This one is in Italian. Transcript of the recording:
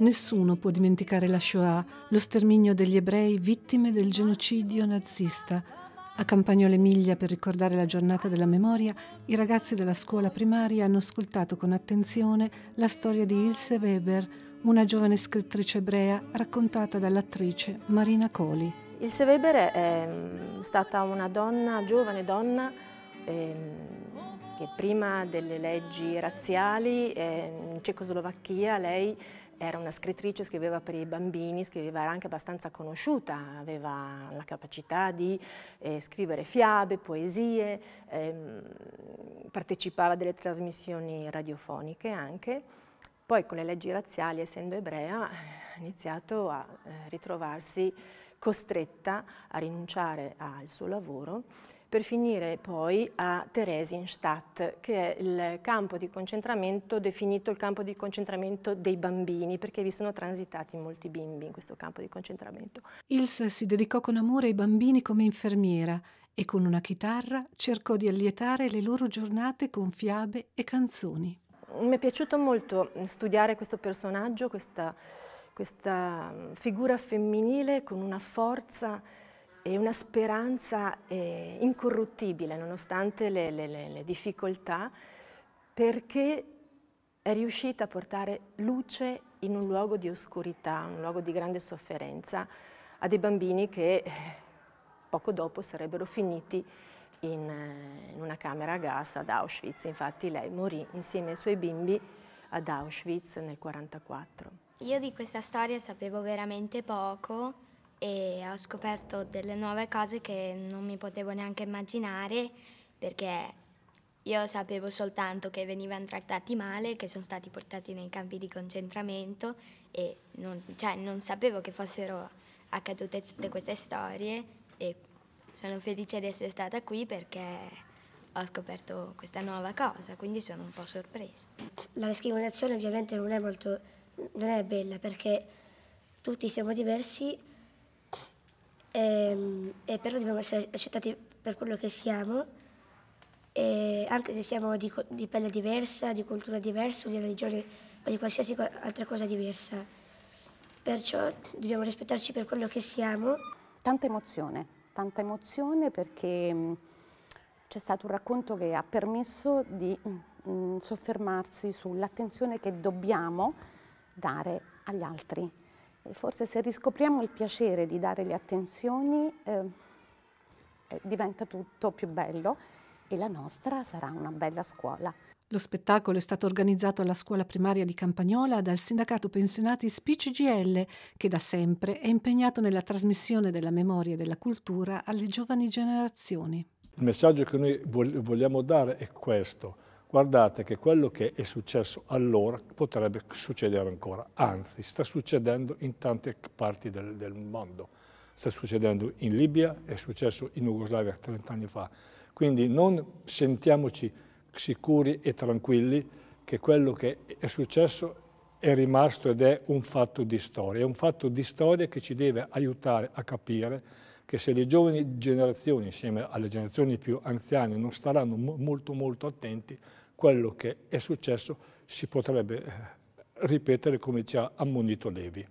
Nessuno può dimenticare la Shoah, lo sterminio degli ebrei vittime del genocidio nazista. A Campagnole Emilia, per ricordare la giornata della memoria, i ragazzi della scuola primaria hanno ascoltato con attenzione la storia di Ilse Weber, una giovane scrittrice ebrea raccontata dall'attrice Marina Coli. Ilse Weber è mm, stata una donna, giovane donna, ehm, che prima delle leggi razziali eh, in Cecoslovacchia lei era una scrittrice, scriveva per i bambini, scriveva era anche abbastanza conosciuta, aveva la capacità di eh, scrivere fiabe, poesie, ehm, partecipava a delle trasmissioni radiofoniche anche. Poi con le leggi razziali, essendo ebrea, ha iniziato a eh, ritrovarsi costretta a rinunciare al suo lavoro per finire poi a Theresienstadt, che è il campo di concentramento definito il campo di concentramento dei bambini, perché vi sono transitati molti bimbi in questo campo di concentramento. Ilse si dedicò con amore ai bambini come infermiera e con una chitarra cercò di allietare le loro giornate con fiabe e canzoni. Mi è piaciuto molto studiare questo personaggio, questa questa mm, figura femminile con una forza e una speranza eh, incorruttibile nonostante le, le, le difficoltà perché è riuscita a portare luce in un luogo di oscurità, un luogo di grande sofferenza a dei bambini che eh, poco dopo sarebbero finiti in, eh, in, una camera a gas ad Auschwitz. Infatti lei morì insieme ai suoi bimbi ad Auschwitz nel 1944. Io di questa storia sapevo veramente poco e ho scoperto delle nuove cose che non mi potevo neanche immaginare perché io sapevo soltanto che venivano trattati male, che sono stati portati nei campi di concentramento e non, cioè, non sapevo che fossero accadute tutte queste storie e sono felice di essere stata qui perché ho scoperto questa nuova cosa, quindi sono un po' sorpresa. La discriminazione ovviamente non è molto non è bella perché tutti siamo diversi e, ehm, e però dobbiamo essere accettati per quello che siamo, anche se siamo di, di, pelle diversa, di cultura diversa, di religione o di qualsiasi altra cosa diversa. Perciò dobbiamo rispettarci per quello che siamo. Tanta emozione, tanta emozione perché mm, c'è stato un racconto che ha permesso di mh, mm, mm, soffermarsi sull'attenzione che dobbiamo dare agli altri. E forse se riscopriamo il piacere di dare le attenzioni ehm, eh, diventa tutto più bello e la nostra sarà una bella scuola. Lo spettacolo è stato organizzato alla scuola primaria di Campagnola dal sindacato pensionati SPCGL, che da sempre è impegnato nella trasmissione della memoria e della cultura alle giovani generazioni. Il messaggio che noi vogliamo dare è questo guardate che quello che è successo allora potrebbe succedere ancora, anzi sta succedendo in tante parti del, del mondo, sta succedendo in Libia, è successo in Jugoslavia 30 anni fa, quindi non sentiamoci sicuri e tranquilli che quello che è successo è rimasto ed è un fatto di storia, è un fatto di storia che ci deve aiutare a capire che se le giovani generazioni insieme alle generazioni più anziane non staranno molto molto attenti, quello che è successo si potrebbe eh, ripetere come ci ha ammonito Levi.